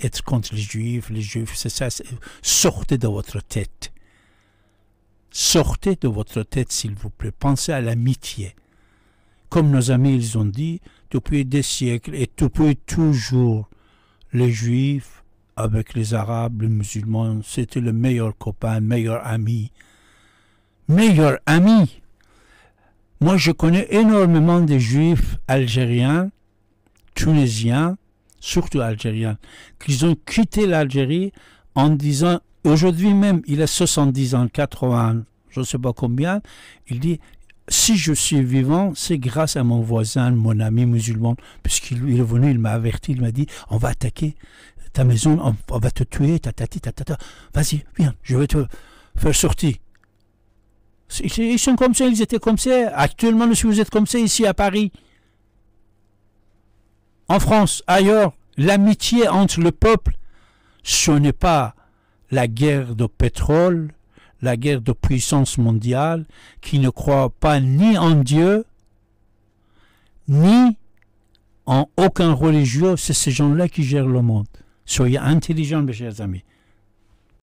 être contre les juifs, les juifs, c'est ça. Sortez de votre tête. Sortez de votre tête, s'il vous plaît. Pensez à l'amitié. Comme nos amis, ils ont dit, depuis des siècles et depuis toujours, les juifs, avec les arabes, les musulmans, c'était le meilleur copain, meilleur ami. Meilleur ami. Moi, je connais énormément de juifs algériens, tunisiens, surtout algériens, qu'ils ont quitté l'Algérie en disant, aujourd'hui même, il a 70 ans, 80, je ne sais pas combien, il dit, si je suis vivant, c'est grâce à mon voisin, mon ami musulman, puisqu'il est venu, il m'a averti, il m'a dit, on va attaquer ta maison, on, va te tuer, ta ta ta vas-y, viens, je vais te faire sortir. Ils sont comme ça, ils étaient comme ça. Actuellement, si vous êtes comme ça ici à Paris, en France, ailleurs, l'amitié entre le peuple, ce n'est pas la guerre de pétrole, la guerre de puissance mondiale, qui ne croit pas ni en Dieu, ni en aucun religieux, c'est ces gens-là qui gèrent le monde. Soyez intelligents, mes chers amis.